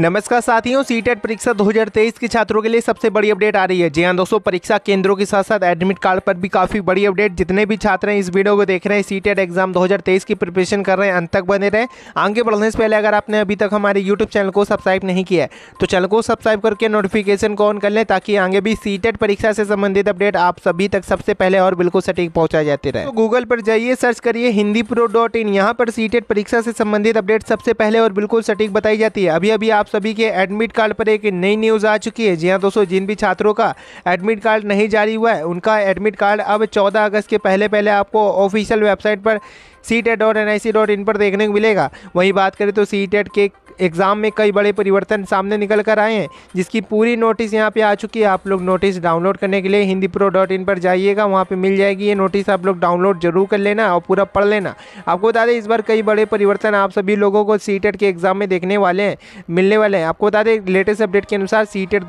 नमस्कार साथियों सी TET e परीक्षा 2023 के छात्रों के लिए सबसे बड़ी अपडेट आ रही है जी हाँ दोस्तों परीक्षा केंद्रों के साथ साथ एडमिट कार्ड पर भी काफ़ी बड़ी अपडेट जितने भी छात्र हैं इस वीडियो को देख रहे हैं सी टेट एग्जाम 2023 की प्रिपरेशन कर रहे हैं अंत तक बने रहें आगे बढ़ने से पहले अगर आपने अभी तक हमारे यूट्यूब चैनल को सब्सक्राइब नहीं किया है तो चैनल को सब्सक्राइब करके नोटिफिकेशन को ऑन कर लें ताकि आगे भी सी टेट e परीक्षा से संबंधित अपडेट आप सभी तक सबसे पहले और बिल्कुल सटीक पहुंचा जाते रहे गूगल तो पर जाइए सर्च करिए हिंदी प्रो डॉट इन यहाँ पर सी टेट e परीक्षा से संबंधित अपडेट सबसे पहले और बिल्कुल सटीक बताई जाती है अभी अभी आप सभी के एडमिट कार्ड पर एक नई न्यूज़ आ चुकी है जी हाँ दोस्तों जिन भी छात्रों का एडमिट कार्ड नहीं जारी हुआ है उनका एडमिट कार्ड अब चौदह अगस्त के पहले पहले आपको ऑफिशियल वेबसाइट पर C TET dot dot in पर देखने को मिलेगा वहीं बात करें तो सी टेट e के एग्ज़ाम में कई बड़े परिवर्तन सामने निकल कर आए हैं जिसकी पूरी नोटिस यहाँ पे आ चुकी है आप लोग नोटिस डाउनलोड करने के लिए हिंदी प्रो डॉट इन पर जाइएगा वहाँ पे मिल जाएगी ये नोटिस आप लोग डाउनलोड जरूर कर लेना और पूरा पढ़ लेना आपको बता दें इस बार कई बड़े परिवर्तन आप सभी लोगों को सी के एग्ज़ाम में देखने वाले हैं मिलने वाले हैं आपको बता दें लेटेस्ट अपडेट के अनुसार सी टेट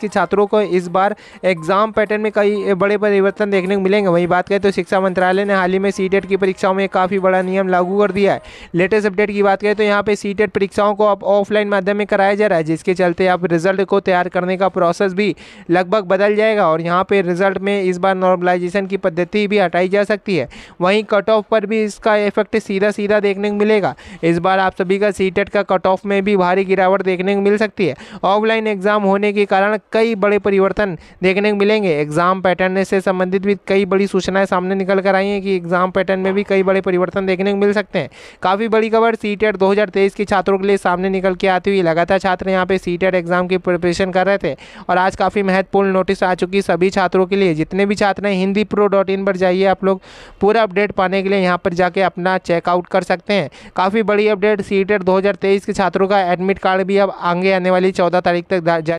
के छात्रों को इस बार एग्ज़ाम पैटर्न में कई बड़े परिवर्तन देखने को मिलेंगे वहीं बात करें तो शिक्षा मंत्रालय ने हाल ही में सी की परीक्षाओं में काफ़ी बड़ा नियम लागू कर दिया है लेटेस्ट अपडेट की बात करें तो यहाँ पर सी परीक्षाओं को अब ऑफलाइन माध्यम में कराया जा रहा है जिसके चलते अब रिजल्ट को तैयार करने का प्रोसेस भी लगभग बदल जाएगा और यहाँ पर रिजल्ट में इस बार नॉर्मलाइजेशन की पद्धति भी हटाई जा सकती है वहीं कट ऑफ पर भी इसका इफेक्ट सीधा सीधा देखने को मिलेगा इस बार आप सभी का सी e का कट ऑफ में भी भारी गिरावट देखने को मिल सकती है ऑफलाइन एग्जाम होने के कारण कई बड़े परिवर्तन देखने को मिलेंगे एग्जाम पैटर्न से संबंधित भी कई बड़ी सूचनाएं सामने निकल कर आई हैं कि एग्जाम पैटर्न में भी कई बड़े परिवर्तन देखने को मिल सकते हैं काफ़ी बड़ी खबर e सी टेट के छात्रों के लिए सामने निकल के आती हुई लगातार छात्र यहाँ पे सीटेड एग्जाम e की प्रिपरेशन कर रहे थे और आज काफ़ी महत्वपूर्ण नोटिस आ चुकी सभी छात्रों के लिए जितने भी छात्र हैं हिंदी प्रो डॉट इन पर जाइए आप लोग पूरा अपडेट पाने के लिए यहाँ पर जाके अपना चेकआउट कर सकते हैं काफ़ी बड़ी अपडेट सीटेड e दो के छात्रों का एडमिट कार्ड भी अब आगे आने वाली चौदह तारीख तक